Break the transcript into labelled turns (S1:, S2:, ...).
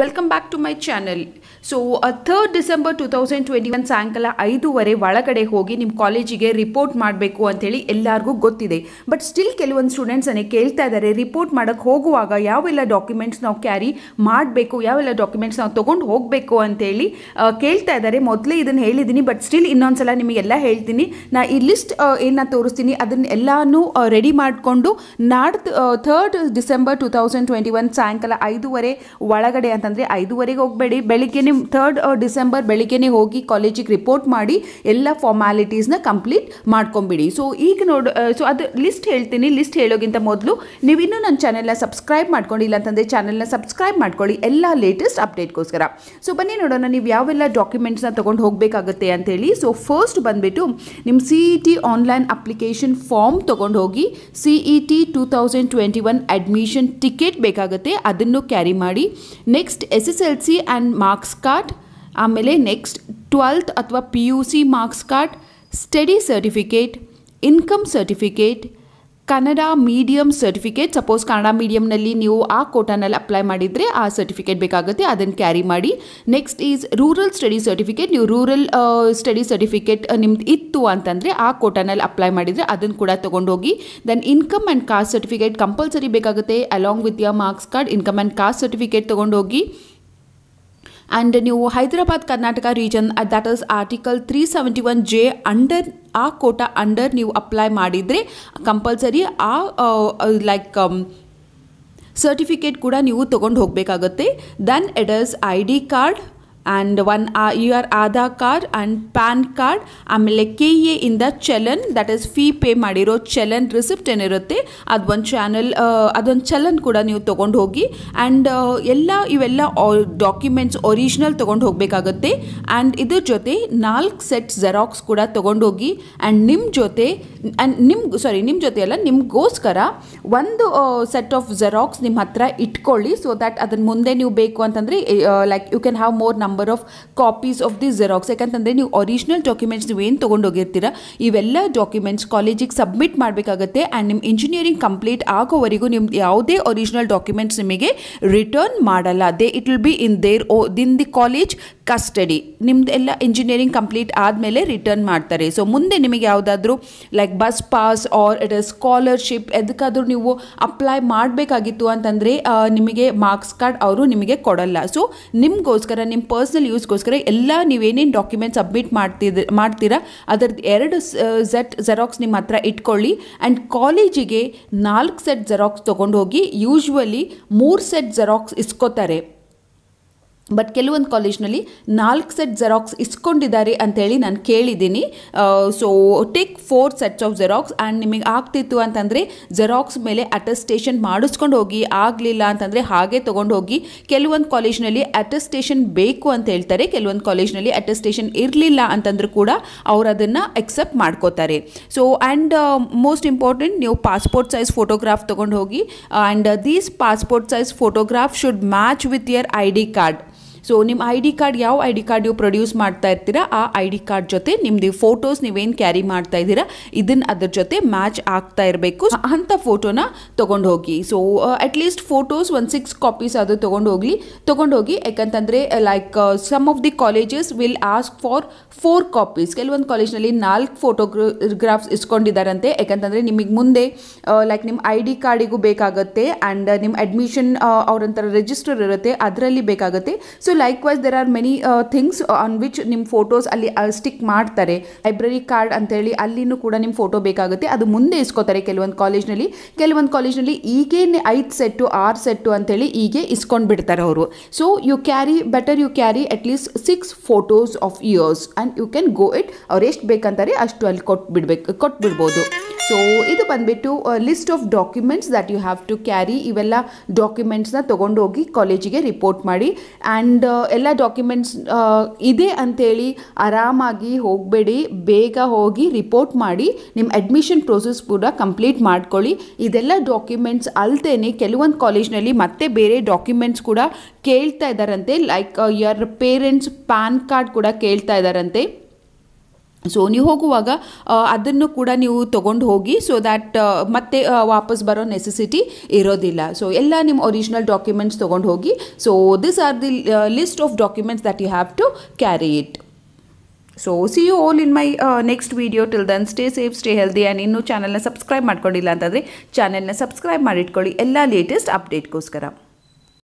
S1: welcome back to my channel so third December two thousand twenty one ಸಾಯಂಕಾಲ ಐದೂವರೆ ಒಳಗಡೆ ಹೋಗಿ ನಿಮ್ಮ ಕಾಲೇಜಿಗೆ ರಿಪೋರ್ಟ್ ಮಾಡಬೇಕು ಅಂತೇಳಿ ಎಲ್ಲರಿಗೂ ಗೊತ್ತಿದೆ ಬಟ್ ಸ್ಟಿಲ್ ಕೆಲವೊಂದು ಸ್ಟೂಡೆಂಟ್ಸನ್ನೇ ಕೇಳ್ತಾ ಇದ್ದಾರೆ ರಿಪೋರ್ಟ್ ಮಾಡೋಕ್ಕೆ ಹೋಗುವಾಗ ಯಾವೆಲ್ಲ ಡಾಕ್ಯುಮೆಂಟ್ಸ್ ನಾವು ಕ್ಯಾರಿ ಮಾಡಬೇಕು ಯಾವೆಲ್ಲ ಡಾಕ್ಯುಮೆಂಟ್ಸ್ ನಾವು ತೊಗೊಂಡು ಹೋಗಬೇಕು ಅಂತೇಳಿ ಕೇಳ್ತಾ ಇದ್ದಾರೆ ಮೊದಲೇ ಇದನ್ನು ಹೇಳಿದ್ದೀನಿ ಬಟ್ ಸ್ಟಿಲ್ ಇನ್ನೊಂದ್ಸಲ ಸಲ ನಿಮಗೆಲ್ಲ ಹೇಳ್ತೀನಿ ನಾ ಈ ಲಿಸ್ಟ್ ಏನ ತೋರಿಸ್ತೀನಿ ಅದನ್ನ ಎಲ್ಲನೂ ರೆಡಿ ಮಾಡಿಕೊಂಡು ನಾಡ್ದು third December two thousand twenty one ಸಾಯಂಕಾಲ ಐದೂವರೆ ಒಳಗಡೆ ಅಂತಂದರೆ ಐದುವರೆಗೆ ಹೋಗಬೇಡಿ ಬೆಳಿಗ್ಗೆನೇ ಥರ್ಡ್ ಡಿಸೆಂಬರ್ ಬೆಳಿಗ್ಗೆನೆ ಹೋಗಿ ಕಾಲೇಜಿಗೆ ರಿಪೋರ್ಟ್ ಮಾಡಿ ಎಲ್ಲ ಫಾರ್ಮ್ಯಾಲಿಟೀಸ್ನ ಕಂಪ್ಲೀಟ್ ಮಾಡ್ಕೊಂಬಿಡಿ ಸೊ ಈಗ ನೋಡು ಸೊ uh, ಅದು ಲಿಸ್ಟ್ ಹೇಳ್ತೀನಿ ಲಿಸ್ಟ್ ಹೇಳೋಗಿಂತ ಮೊದಲು ನೀವು ಇನ್ನೂ ನನ್ನ ಚಾನೆಲ್ನ ಸಬ್ಸ್ಕ್ರೈಬ್ ಮಾಡ್ಕೊಂಡಿಲ್ಲ ಅಂತಂದರೆ ಚಾನಲ್ನ ಸಬ್ಸ್ಕ್ರೈಬ್ ಮಾಡ್ಕೊಳ್ಳಿ ಎಲ್ಲ ಲೇಟೆಸ್ಟ್ ಅಪ್ಡೇಟ್ಗೋಸ್ಕರ ಸೊ ಬನ್ನಿ ನೋಡೋಣ ನೀವು ಯಾವೆಲ್ಲ ಡಾಕ್ಯುಮೆಂಟ್ಸ್ನ ತೊಗೊಂಡು ಹೋಗಬೇಕಾಗುತ್ತೆ ಅಂತೇಳಿ ಸೊ ಫಸ್ಟ್ ಬಂದುಬಿಟ್ಟು ನಿಮ್ಮ C E T online application form ತೊಗೊಂಡು ಹೋಗಿ C E T two thousand twenty one admission ticket ಬೇಕಾಗುತ್ತೆ ಅದನ್ನು ಕ್ಯಾರಿ ಮಾಡಿ next next S S L C marks card आमले नेक्स्ट ट्वेल्थ अथवा P U C marks card study certificate income certificate Kannada medium certificate suppose Kannada ಮೀಡಿಯಂನಲ್ಲಿ ನೀವು ಆ ಕೋಟಾನಲ್ಲಿ apply ಮಾಡಿದರೆ ಆ ಸರ್ಟಿಫಿಕೇಟ್ ಬೇಕಾಗುತ್ತೆ ಅದನ್ನು ಕ್ಯಾರಿ ಮಾಡಿ next is rural study certificate ನೀವು ರೂರಲ್ ಸ್ಟಡಿ ಸರ್ಟಿಫಿಕೇಟ್ ನಿಮ್ದು ಇತ್ತು ಅಂತಂದರೆ ಆ ಕೋಟಾನಲ್ಲಿ ಅಪ್ಲೈ ಮಾಡಿದರೆ ಅದನ್ನು ಕೂಡ ತೊಗೊಂಡೋಗಿ then income and caste certificate compulsory ಬೇಕಾಗುತ್ತೆ along with your marks card income and caste certificate ತೊಗೊಂಡೋಗಿ ಆ್ಯಂಡ್ ನೀವು Karnataka region Hyderabad Karnataka article three seventy one J under ಆ ಕೋಟಾ ಅಂಡರ್ ನೀವು ಅಪ್ಲೈ ಮಾಡಿದರೆ ಕಂಪಲ್ಸರಿ ಆ ಲೈಕ್ ಸರ್ಟಿಫಿಕೇಟ್ um, ಕೂಡ ನೀವು ತೊಗೊಂಡು ಹೋಗಬೇಕಾಗುತ್ತೆ then it is I D card and one your Aadhaar card and PAN card ಆಮೇಲೆ ಕೆ ಎ ಇಂದ challan that is fee pay ಮಾಡಿರೋ ಚಲನ್ ರಿಸಿಪ್ಟ್ ಏನಿರುತ್ತೆ ಅದೊಂದು ಚಾನಲ್ uh, ಅದೊಂದು ಚಲನ್ ಕೂಡ ನೀವು ತೊಗೊಂಡು ಹೋಗಿ ಆ್ಯಂಡ್ uh, ಎಲ್ಲ ಇವೆಲ್ಲ ಡಾಕ್ಯುಮೆಂಟ್ಸ್ ಒರಿಜಿನಲ್ ತೊಗೊಂಡು ಹೋಗಬೇಕಾಗುತ್ತೆ ಆ್ಯಂಡ್ ಇದ್ರ ಜೊತೆ ನಾಲ್ಕು ಸೆಟ್ ಜೆರಾಕ್ಸ್ ಕೂಡ ತೊಗೊಂಡೋಗಿ ಆ್ಯಂಡ್ ನಿಮ್ಮ ಜೊತೆ ಆ್ಯಂಡ್ ನಿಮ್ಮ ಸಾರಿ ನಿಮ್ಮ ಜೊತೆ ಅಲ್ಲ ನಿಮಗೋಸ್ಕರ ಒಂದು ಸೆಟ್ ಆಫ್ ಜೆರಾಕ್ಸ್ ನಿಮ್ಮ ಹತ್ರ ಇಟ್ಕೊಳ್ಳಿ ಸೊ ದ್ಯಾಟ್ ಅದನ್ನು ಮುಂದೆ ನೀವು ಬೇಕು ಅಂತಂದರೆ like you can have more number number of copies of the xerox ಯಾಕಂತಂದರೆ ನೀವು ಒರಿಜಿನಲ್ ಡಾಕ್ಯುಮೆಂಟ್ಸ್ ನೀವು ಏನು ತೊಗೊಂಡೋಗಿರ್ತೀರ ಇವೆಲ್ಲ ಡಾಕ್ಯುಮೆಂಟ್ಸ್ ಕಾಲೇಜಿಗೆ ಸಬ್ಮಿಟ್ ಮಾಡಬೇಕಾಗತ್ತೆ ಆ್ಯಂಡ್ ನಿಮ್ಮ ಇಂಜಿನಿಯರಿಂಗ್ ಕಂಪ್ಲೀಟ್ ಆಗೋವರೆಗೂ ನಿಮ್ದು ಯಾವುದೇ ಒರಿಜಿನಲ್ ಡಾಕ್ಯುಮೆಂಟ್ಸ್ ನಿಮಗೆ ರಿಟರ್ನ್ ಮಾಡಲ್ಲ they it will be in their oh in the college custody ನಿಮ್ಮದೆಲ್ಲ ಇಂಜಿನಿಯರಿಂಗ್ ಕಂಪ್ಲೀಟ್ ಆದಮೇಲೆ ರಿಟರ್ನ್ ಮಾಡ್ತಾರೆ ಸೊ ಮುಂದೆ ನಿಮಗೆ ಯಾವುದಾದ್ರೂ like bus pass or it is scholarship ಎದಕ್ಕಾದರೂ ನೀವು ಅಪ್ಲೈ ಮಾಡಬೇಕಾಗಿತ್ತು ಅಂತಂದರೆ ನಿಮಗೆ ಮಾರ್ಕ್ಸ್ ಕಾರ್ಡ್ ಅವರು ನಿಮಗೆ ಕೊಡಲ್ಲ ಸೊ ನಿಮಗೋಸ್ಕರ ನಿಮ್ಮ ಪರ್ಸ್ನಲ್ ಯೂಸ್ಗೋಸ್ಕರ ಎಲ್ಲ ನೀವೇನೇನು ಡಾಕ್ಯುಮೆಂಟ್ ಸಬ್ಮಿಟ್ ಮಾಡ್ತಿದ್ ಮಾಡ್ತೀರಾ ಅದರದ್ದು ಎರಡು ಸೆಟ್ ಜೆರಾಕ್ಸ್ ನಿಮ್ಮ ಹತ್ರ ಇಟ್ಕೊಳ್ಳಿ ಆ್ಯಂಡ್ ಕಾಲೇಜಿಗೆ ನಾಲ್ಕು ಸೆಟ್ ಜೆರಾಕ್ಸ್ ತೊಗೊಂಡು ಹೋಗಿ ಯೂಶ್ವಲಿ ಮೂರು ಸೆಟ್ ಜೆರಾಕ್ಸ್ ಇಸ್ಕೋತಾರೆ ಬಟ್ ಕೆಲವೊಂದು ಕಾಲೇಜ್ನಲ್ಲಿ ನಾಲ್ಕು ಸೆಟ್ ಜೆರಾಕ್ಸ್ ಇಸ್ಕೊಂಡಿದ್ದಾರೆ ಅಂತೇಳಿ ನಾನು ಕೇಳಿದ್ದೀನಿ so take four sets of xerox and ನಿಮಗೆ ಆಗ್ತಿತ್ತು ಅಂತಂದರೆ ಜೆರಾಕ್ಸ್ ಮೇಲೆ ಅಟೆಸ್ಟೇಷನ್ ಮಾಡಿಸ್ಕೊಂಡು ಹೋಗಿ ಆಗಲಿಲ್ಲ ಅಂತಂದರೆ ಹಾಗೆ ತೊಗೊಂಡು ಹೋಗಿ ಕೆಲವೊಂದು ಕಾಲೇಜ್ನಲ್ಲಿ ಅಟೆಸ್ಟೇಷನ್ ಬೇಕು ಅಂತ ಹೇಳ್ತಾರೆ ಕೆಲವೊಂದು ಕಾಲೇಜ್ನಲ್ಲಿ ಅಟೆಸ್ಟೇಷನ್ ಇರಲಿಲ್ಲ ಅಂತಂದರೂ ಕೂಡ ಅವರು ಅದನ್ನು ಎಕ್ಸೆಪ್ಟ್ ಮಾಡ್ಕೋತಾರೆ ಸೊ ಆ್ಯಂಡ್ ಮೋಸ್ಟ್ ಇಂಪಾರ್ಟೆಂಟ್ ನೀವು ಪಾಸ್ಪೋರ್ಟ್ ಸೈಜ್ ಫೋಟೋಗ್ರಾಫ್ ತೊಗೊಂಡು ಹೋಗಿ and these passport size photograph should match with your I D card so ನಿಮ್ಮ ಐ ಡಿ ಕಾರ್ಡ್ ಯಾವ ಐ ಡಿ ಕಾರ್ಡ್ ನೀವು ಪ್ರೊಡ್ಯೂಸ್ ಮಾಡ್ತಾ ಇರ್ತೀರಾ ಆ ಐ ಡಿ ಕಾರ್ಡ್ ಜೊತೆ ನಿಮ್ದು ಫೋಟೋಸ್ ನೀವೇನು ಕ್ಯಾರಿ ಮಾಡ್ತಾ ಇದ್ದೀರಾ ಇದನ್ನು ಅದ್ರ ಜೊತೆ ಮ್ಯಾಚ್ ಆಗ್ತಾ ಇರಬೇಕು ಅಂತ ಫೋಟೋನ ತೊಗೊಂಡು ಹೋಗಿ ಸೊ ಅಟ್ಲೀಸ್ಟ್ ಫೋಟೋಸ್ ಒಂದು ಸಿಕ್ಸ್ ಕಾಪೀಸ್ ಅದು ತೊಗೊಂಡು ಹೋಗಲಿ ತೊಗೊಂಡು ಹೋಗಿ ಯಾಕಂತಂದರೆ like some of the colleges will ask for four copies ಕೆಲವೊಂದು ಕಾಲೇಜ್ನಲ್ಲಿ ನಾಲ್ಕು ಫೋಟೋಗ್ರಾಫ್ಸ್ ಇಸ್ಕೊಂಡಿದ್ದಾರಂತೆ ಯಾಕಂತಂದ್ರೆ ನಿಮಗೆ ಮುಂದೆ ಲೈಕ್ ನಿಮ್ಮ ಐ ಡಿ ಕಾರ್ಡಿಗೂ ಬೇಕಾಗುತ್ತೆ ಆ್ಯಂಡ್ ನಿಮ್ಮ ಅಡ್ಮಿಷನ್ ಅವರಂತರ ರಿಜಿಸ್ಟರ್ ಇರುತ್ತೆ ಅದರಲ್ಲಿ ಬೇಕಾಗುತ್ತೆ so so likewise there are many things on which ನಿಮ್ಮ ಫೋಟೋಸ್ ಅಲ್ಲಿ ಸ್ಟಿಕ್ uh, ಮಾಡ್ತಾರೆ ಲೈಬ್ರರಿ ಕಾರ್ಡ್ ಅಂತೇಳಿ ಅಲ್ಲಿನೂ ಕೂಡ ನಿಮ್ಮ ಫೋಟೋ ಬೇಕಾಗುತ್ತೆ ಅದು ಮುಂದೆ ಇಸ್ಕೋತಾರೆ ಕೆಲವೊಂದು ಕಾಲೇಜ್ನಲ್ಲಿ ಕೆಲವೊಂದು ಕಾಲೇಜ್ನಲ್ಲಿ ಈಗೇನೆ ಐದು ಸೆಟ್ಟು ಆರು ಸೆಟ್ಟು ಅಂತೇಳಿ ಹೀಗೆ ಇಸ್ಕೊಂಡು ಬಿಡ್ತಾರೆ ಅವರು so you carry better you carry at least six photos of yours and you can go it ಅವ್ರು ಎಷ್ಟು ಬೇಕಂತಾರೆ ಅಷ್ಟು ಅಲ್ಲಿ ಕೊಟ್ಬಿಡ್ಬೇಕು ಕೊಟ್ಬಿಡ್ಬೋದು ಸೊ ಇದು ಬಂದ್ಬಿಟ್ಟು list of documents that you have to carry ಇವೆಲ್ಲ ಡಾಕ್ಯುಮೆಂಟ್ಸ್ನ ತೊಗೊಂಡೋಗಿ ಕಾಲೇಜಿಗೆ ರಿಪೋರ್ಟ್ ಮಾಡಿ ಆ್ಯಂಡ್ ಆ್ಯಂಡ್ uh, ಎಲ್ಲ ಡಾಕ್ಯುಮೆಂಟ್ಸ್ uh, ಇದೆ ಅಂಥೇಳಿ ಆರಾಮಾಗಿ ಹೋಗಬೇಡಿ ಬೇಗ ಹೋಗಿ ರಿಪೋರ್ಟ್ ಮಾಡಿ ನಿಮ್ಮ ಅಡ್ಮಿಷನ್ ಪ್ರೋಸೆಸ್ ಕೂಡ ಕಂಪ್ಲೀಟ್ ಮಾಡ್ಕೊಳ್ಳಿ ಇದೆಲ್ಲ ಡಾಕ್ಯುಮೆಂಟ್ಸ್ ಅಲ್ತೇನೆ ಕೆಲವೊಂದು ಕಾಲೇಜ್ನಲ್ಲಿ ಮತ್ತೆ ಬೇರೆ ಡಾಕ್ಯುಮೆಂಟ್ಸ್ ಕೂಡ ಕೇಳ್ತಾ ಇದ್ದಾರಂತೆ like your parents PAN card ಕೂಡ ಕೇಳ್ತಾ ಇದ್ದಾರಂತೆ ಸೊ ನೀವು ಹೋಗುವಾಗ ಅದನ್ನು ಕೂಡ ನೀವು ತೊಗೊಂಡು ಹೋಗಿ ಸೊ ದ್ಯಾಟ್ ಮತ್ತೆ ವಾಪಸ್ ಬರೋ ನೆಸೆಸಿಟಿ ಇರೋದಿಲ್ಲ ಸೊ ಎಲ್ಲ ನಿಮ್ಮ ಒರಿಜಿನಲ್ ಡಾಕ್ಯುಮೆಂಟ್ಸ್ ತೊಗೊಂಡು ಹೋಗಿ so this are the list of documents that you have to carry it so see you all in my next video till then stay safe stay healthy and ಇನ್ನೂ ಚಾನಲ್ನ subscribe ಮಾಡ್ಕೊಂಡಿಲ್ಲ ಅಂತಂದರೆ ಚಾನಲ್ನ subscribe ಮಾಡಿಟ್ಕೊಳ್ಳಿ ಎಲ್ಲ latest ಅಪ್ಡೇಟ್ಗೋಸ್ಕರ